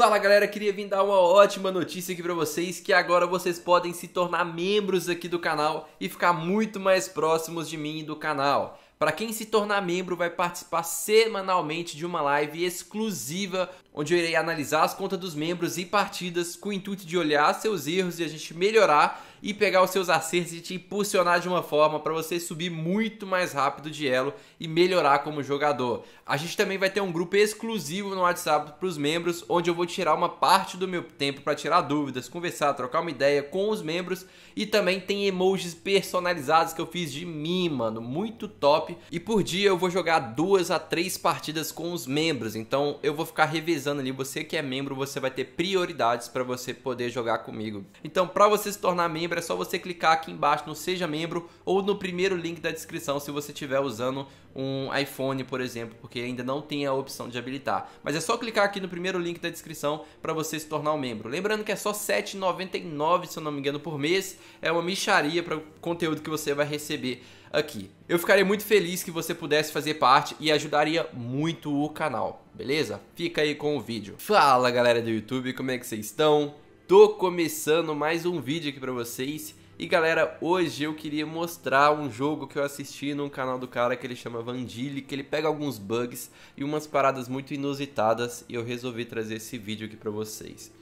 Fala galera, queria vir dar uma ótima notícia aqui para vocês que agora vocês podem se tornar membros aqui do canal e ficar muito mais próximos de mim e do canal. Para quem se tornar membro, vai participar semanalmente de uma live exclusiva, onde eu irei analisar as contas dos membros e partidas com o intuito de olhar seus erros e a gente melhorar e pegar os seus acertos e te impulsionar de uma forma para você subir muito mais rápido de elo e melhorar como jogador. A gente também vai ter um grupo exclusivo no WhatsApp para os membros, onde eu vou tirar uma parte do meu tempo para tirar dúvidas, conversar, trocar uma ideia com os membros e também tem emojis personalizados que eu fiz de mim, mano, muito top. E por dia eu vou jogar duas a três partidas com os membros, então eu vou ficar revezando ali. Você que é membro, você vai ter prioridades para você poder jogar comigo. Então, para você se tornar membro membro, é só você clicar aqui embaixo no Seja Membro ou no primeiro link da descrição se você estiver usando um iPhone, por exemplo, porque ainda não tem a opção de habilitar. Mas é só clicar aqui no primeiro link da descrição para você se tornar um membro. Lembrando que é só R$ 7,99, se eu não me engano, por mês. É uma micharia para o conteúdo que você vai receber aqui. Eu ficaria muito feliz que você pudesse fazer parte e ajudaria muito o canal, beleza? Fica aí com o vídeo. Fala galera do YouTube, como é que vocês estão? Tô começando mais um vídeo aqui pra vocês e galera, hoje eu queria mostrar um jogo que eu assisti num canal do cara que ele chama Vandili, que ele pega alguns bugs e umas paradas muito inusitadas e eu resolvi trazer esse vídeo aqui pra vocês.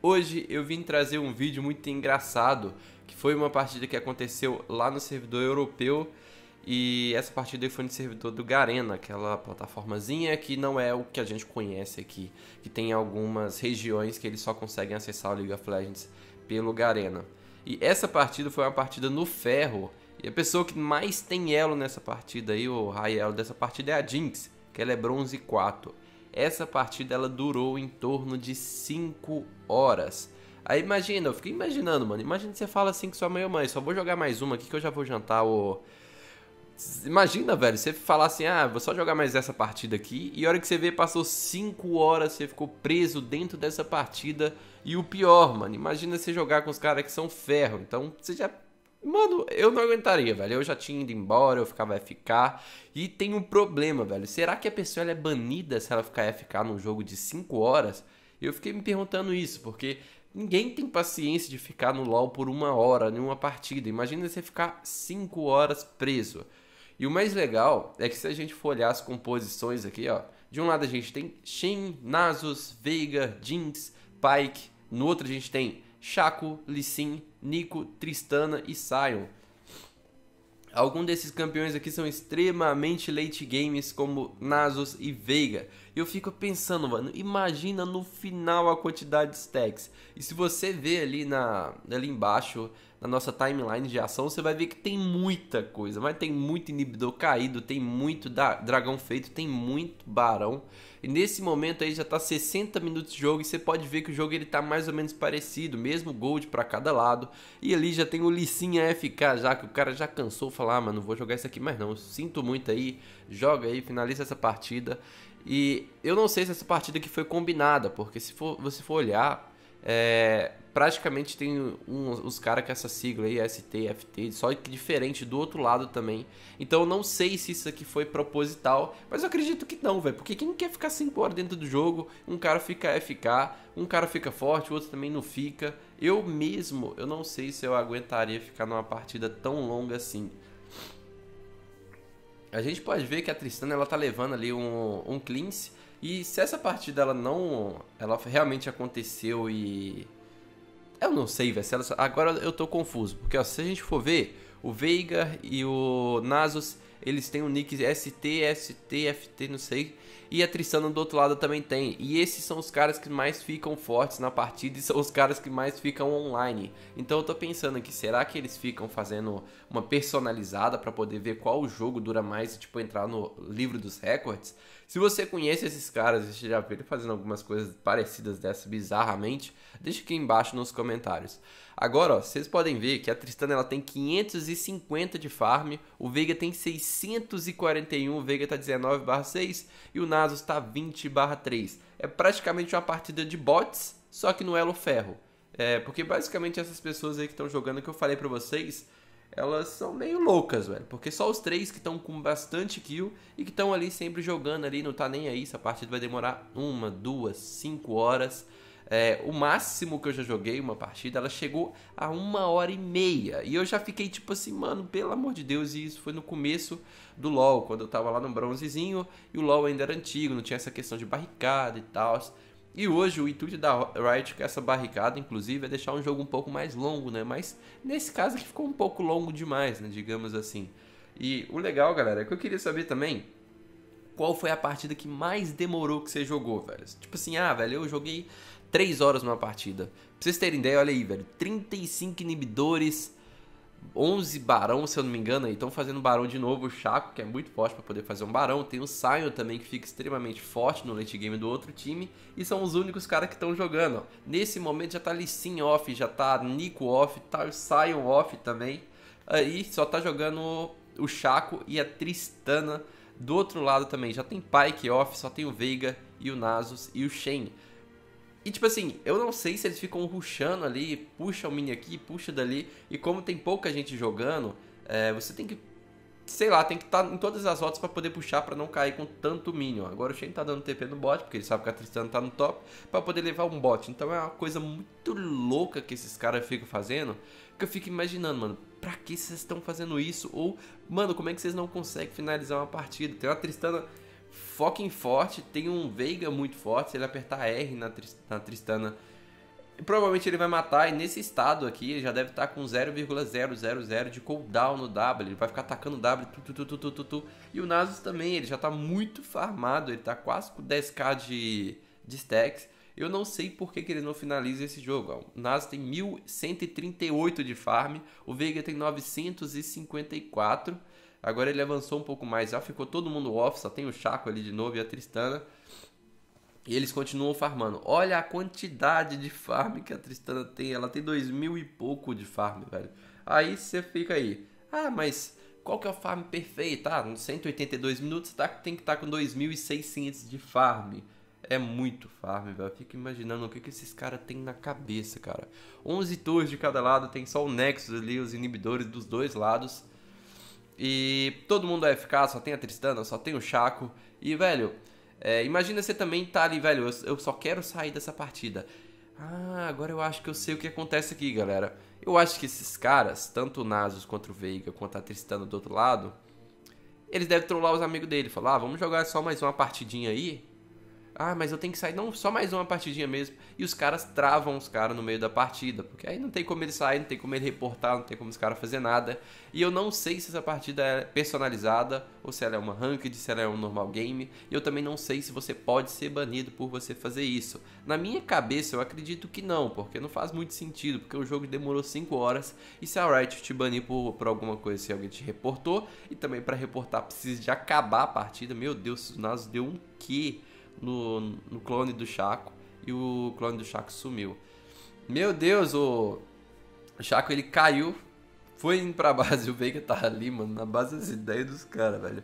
Hoje eu vim trazer um vídeo muito engraçado, que foi uma partida que aconteceu lá no servidor europeu e essa partida foi no servidor do Garena, aquela plataformazinha que não é o que a gente conhece aqui, que tem algumas regiões que eles só conseguem acessar o League of Legends pelo Garena. E essa partida foi uma partida no ferro, e a pessoa que mais tem elo nessa partida aí, o high elo dessa partida é a Jinx, que ela é bronze 4. Essa partida ela durou em torno de 5 horas. Aí imagina, eu fiquei imaginando, mano, imagina você fala assim que sua mãe, ou mãe, só vou jogar mais uma aqui que eu já vou jantar, o... Oh Imagina, velho, você falar assim, ah, vou só jogar mais essa partida aqui, e a hora que você vê, passou 5 horas, você ficou preso dentro dessa partida, e o pior, mano, imagina você jogar com os caras que são ferro, então você já... Mano, eu não aguentaria, velho, eu já tinha ido embora, eu ficava FK, e tem um problema, velho, será que a pessoa é banida se ela ficar FK num jogo de 5 horas? Eu fiquei me perguntando isso, porque Ninguém tem paciência de ficar no LoL por uma hora, numa partida. Imagina você ficar 5 horas preso. E o mais legal é que se a gente for olhar as composições aqui, ó, de um lado a gente tem Shin, Nasus, Veiga, Jinx, Pike, no outro a gente tem Shaco, Lissin, Nico, Tristana e Sion. Alguns desses campeões aqui são extremamente late games, como Nasus e Veiga. E eu fico pensando, mano, imagina no final a quantidade de stacks. E se você vê ali, na, ali embaixo, na nossa timeline de ação, você vai ver que tem muita coisa, mas tem muito inibidor caído, tem muito dragão feito, tem muito barão. E nesse momento aí já tá 60 minutos de jogo e você pode ver que o jogo ele tá mais ou menos parecido, mesmo gold para cada lado. E ali já tem o Licinha FK já, que o cara já cansou falar, ah, mano, não vou jogar isso aqui mais não, sinto muito aí, joga aí, finaliza essa partida. E eu não sei se essa partida aqui foi combinada, porque se for, você for olhar é, praticamente tem um, os caras com essa sigla aí, ST, FT, só que diferente do outro lado também. Então eu não sei se isso aqui foi proposital, mas eu acredito que não, velho. Porque quem quer ficar 5 horas dentro do jogo, um cara fica FK, um cara fica forte, o outro também não fica. Eu mesmo, eu não sei se eu aguentaria ficar numa partida tão longa assim. A gente pode ver que a Tristana ela tá levando ali um, um cleanse, e se essa partida ela não. Ela realmente aconteceu e. Eu não sei, velho. Se Agora eu tô confuso. Porque ó, se a gente for ver, o Veiga e o Nasus, eles têm o um nick ST, ST, FT, não sei. E a Tristana do outro lado também tem. E esses são os caras que mais ficam fortes na partida e são os caras que mais ficam online. Então eu tô pensando aqui, será que eles ficam fazendo uma personalizada para poder ver qual jogo dura mais e tipo entrar no livro dos recordes? Se você conhece esses caras e já viu ele fazendo algumas coisas parecidas dessa bizarramente, deixa aqui embaixo nos comentários. Agora, ó, vocês podem ver que a Tristana ela tem 550 de farm, o Veiga tem 641, o Veiga tá 19/6 e o Nasus tá 20/3. É praticamente uma partida de bots, só que no elo ferro. É, porque basicamente essas pessoas aí que estão jogando que eu falei para vocês elas são meio loucas, velho. Porque só os três que estão com bastante kill e que estão ali sempre jogando ali, não tá nem aí. Essa partida vai demorar uma, duas, cinco horas. É, o máximo que eu já joguei uma partida, ela chegou a uma hora e meia. E eu já fiquei tipo assim, mano, pelo amor de Deus, e isso foi no começo do LoL, quando eu tava lá no bronzezinho e o LoL ainda era antigo, não tinha essa questão de barricada e tal. E hoje o intuito da Riot com essa barricada, inclusive, é deixar um jogo um pouco mais longo, né? Mas nesse caso aqui ficou um pouco longo demais, né? Digamos assim. E o legal, galera, é que eu queria saber também qual foi a partida que mais demorou que você jogou, velho. Tipo assim, ah, velho, eu joguei 3 horas numa partida. Pra vocês terem ideia, olha aí, velho, 35 inibidores, 11 barão, se eu não me engano, aí estão fazendo barão de novo, o Chaco, que é muito forte para poder fazer um barão. Tem o Sion também, que fica extremamente forte no late game do outro time. E são os únicos caras que estão jogando. Nesse momento já tá Lissin off, já tá Nico off, tá o Sion off também. Aí só tá jogando o Chaco e a Tristana. Do outro lado também já tem Pike off, só tem o Veiga e o Nasus e o Shen. E tipo assim, eu não sei se eles ficam ruxando ali, puxa o mini aqui, puxa dali. E como tem pouca gente jogando, é, você tem que sei lá, tem que estar tá em todas as rotas para poder puxar para não cair com tanto minion. Agora o Shen tá dando TP no bot, porque ele sabe que a Tristana tá no top, para poder levar um bot. Então é uma coisa muito louca que esses caras ficam fazendo, que eu fico imaginando, mano, pra que vocês estão fazendo isso? Ou, mano, como é que vocês não conseguem finalizar uma partida? Tem uma Tristana fucking forte. Tem um Veiga muito forte. Se ele apertar R na, na Tristana, provavelmente ele vai matar. E nesse estado aqui, ele já deve estar tá com 0,000 de cooldown no W. Ele vai ficar atacando o W. Tu, tu, tu, tu, tu, tu, E o Nasus também, ele já está muito farmado. Ele está quase com 10k de, de stacks. Eu não sei por que, que ele não finaliza esse jogo. O Nasus tem 1138 de farm, o Veiga tem 954 Agora ele avançou um pouco mais, já ficou todo mundo off, só tem o Chaco ali de novo e a Tristana. E eles continuam farmando. Olha a quantidade de farm que a Tristana tem. Ela tem dois mil e pouco de farm, velho. Aí você fica aí. Ah, mas qual que é o farm perfeito? Ah, nos 182 minutos tá, tem que estar tá com 2.600 de farm. É muito farm, velho. Fico imaginando o que, que esses caras têm na cabeça, cara. 11 torres de cada lado, tem só o Nexus ali, os inibidores dos dois lados. E todo mundo vai é ficar, só tem a Tristana, só tem o Chaco. E, velho, é, imagina você também tá ali, velho, eu, eu só quero sair dessa partida. Ah, agora eu acho que eu sei o que acontece aqui, galera. Eu acho que esses caras, tanto o Nasus quanto o Veiga, quanto a Tristana do outro lado, eles devem trollar os amigos dele. Falar, ah, vamos jogar só mais uma partidinha aí ah, mas eu tenho que sair não só mais uma partidinha mesmo. E os caras travam os caras no meio da partida, porque aí não tem como ele sair, não tem como ele reportar, não tem como os caras fazer nada. E eu não sei se essa partida é personalizada ou se ela é uma ranked, se ela é um normal game. E eu também não sei se você pode ser banido por você fazer isso. Na minha cabeça eu acredito que não, porque não faz muito sentido, porque o jogo demorou 5 horas e se a Riot te banir por, por alguma coisa, se alguém te reportou, e também para reportar precisa de acabar a partida. Meu Deus, o Nas deu um que no, no clone do Chaco e o clone do Chaco sumiu. Meu Deus, o, Chaco ele caiu, foi indo pra base, o Veiga tá ali, mano, na base das ideias dos caras, velho.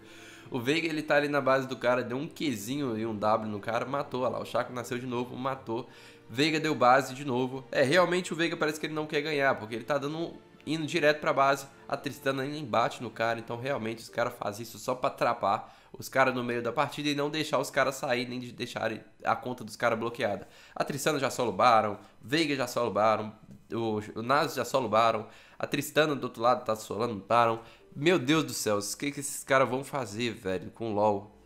O Veiga ele tá ali na base do cara, deu um Qzinho e um W no cara, matou, olha lá, o Chaco nasceu de novo, matou. Veiga deu base de novo. É, realmente o Veiga parece que ele não quer ganhar, porque ele tá dando indo direto pra base. A Tristana nem bate no cara, então realmente os caras fazem isso só pra atrapar os caras no meio da partida e não deixar os caras sair, nem deixarem a conta dos caras bloqueada. A Tristana já solubaram, Veiga já solubaram, o, o Nas já solubaram, a Tristana do outro lado tá solando, param. Meu Deus do céu, o que, que esses caras vão fazer, velho, com LOL?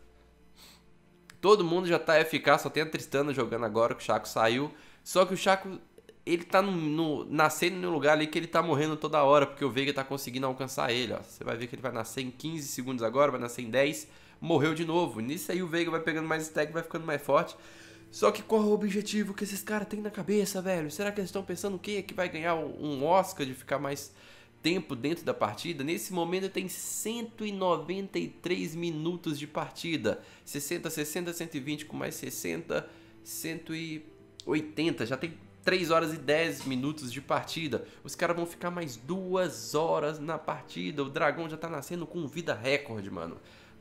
Todo mundo já tá FK, só tem a Tristana jogando agora, que o Chaco saiu. Só que o Chaco, ele tá no, no, nascendo no lugar ali que ele tá morrendo toda hora, porque o Veiga tá conseguindo alcançar ele, ó. Você vai ver que ele vai nascer em 15 segundos agora, vai nascer em 10 morreu de novo. Nisso aí o Veiga vai pegando mais stack, vai ficando mais forte. Só que qual é o objetivo que esses caras têm na cabeça, velho? Será que eles estão pensando que é que vai ganhar um Oscar de ficar mais tempo dentro da partida? Nesse momento tem 193 minutos de partida. 60, 60, 120 com mais 60, 180. Já tem 3 horas e 10 minutos de partida. Os caras vão ficar mais 2 horas na partida. O dragão já tá nascendo com vida recorde, mano.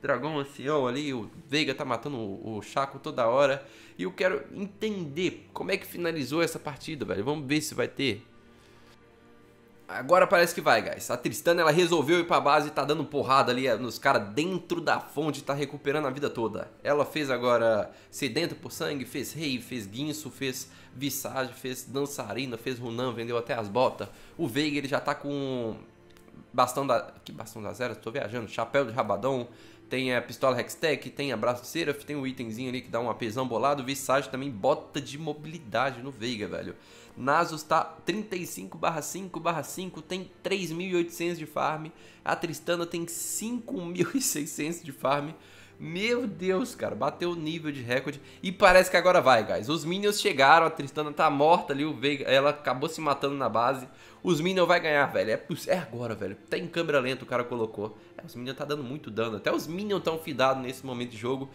Dragão, Ancião ali, o Veiga tá matando o, Chaco toda hora. E eu quero entender como é que finalizou essa partida, velho. Vamos ver se vai ter. Agora parece que vai, guys. A Tristana, ela resolveu ir pra base e tá dando porrada ali eh, nos caras dentro da fonte, tá recuperando a vida toda. Ela fez agora sedento por sangue, fez rei, fez guinso, fez Visage, fez dançarina, fez runan, vendeu até as botas. O Veiga, ele já tá com bastão da. Que bastão da zero Tô viajando. Chapéu de Rabadão. Tem a é, pistola Hextech, tem a é, braço de Seraph, tem um itemzinho ali que dá um apesão bolado. Visage também, bota de mobilidade no Veiga, velho. Nasus tá 35/5/5, tem 3.800 de farm. A Tristana tem 5.600 de farm. Meu Deus, cara, bateu o nível de recorde. E parece que agora vai, guys. Os Minions chegaram, a Tristana tá morta ali, o Veiga, ela acabou se matando na base. Os Minions vai ganhar, velho. É, é agora, velho. Tá em câmera lenta o cara colocou. É, os Minions tá dando muito dano. Até os Minions tão fidados nesse momento de jogo.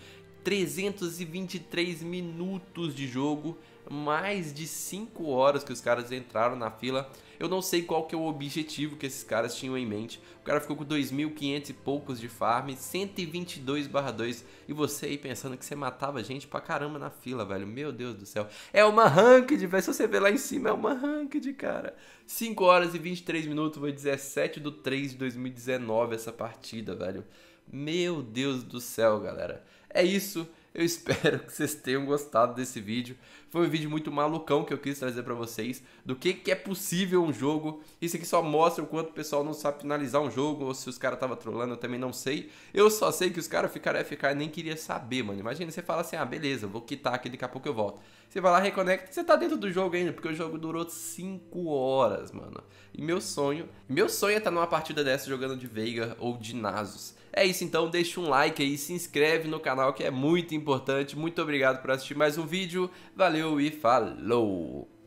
323 minutos de jogo mais de 5 horas que os caras entraram na fila. Eu não sei qual que é o objetivo que esses caras tinham em mente. O cara ficou com 2.500 e poucos de farm, 122 2. E você aí pensando que você matava gente pra caramba na fila, velho. Meu Deus do céu. É uma ranked, velho. Se você ver lá em cima, é uma ranked, cara. 5 horas e 23 minutos, foi 17 do 3 de 2019 essa partida, velho. Meu Deus do céu, galera. É isso. Eu espero que vocês tenham gostado desse vídeo. Foi um vídeo muito malucão que eu quis trazer para vocês do que, que é possível um jogo. Isso aqui só mostra o quanto o pessoal não sabe finalizar um jogo ou se os caras estavam trolando, eu também não sei. Eu só sei que os caras ficaram FK e nem queria saber, mano. Imagina você fala assim: ah, beleza, vou quitar aqui, daqui a pouco eu volto. Você vai lá, reconecta, você tá dentro do jogo ainda, porque o jogo durou 5 horas, mano. E meu sonho, meu sonho é estar tá numa partida dessa jogando de Veiga ou de Nasus. É isso então, deixa um like aí, se inscreve no canal que é muito importante. Muito obrigado por assistir mais um vídeo. Valeu e falou!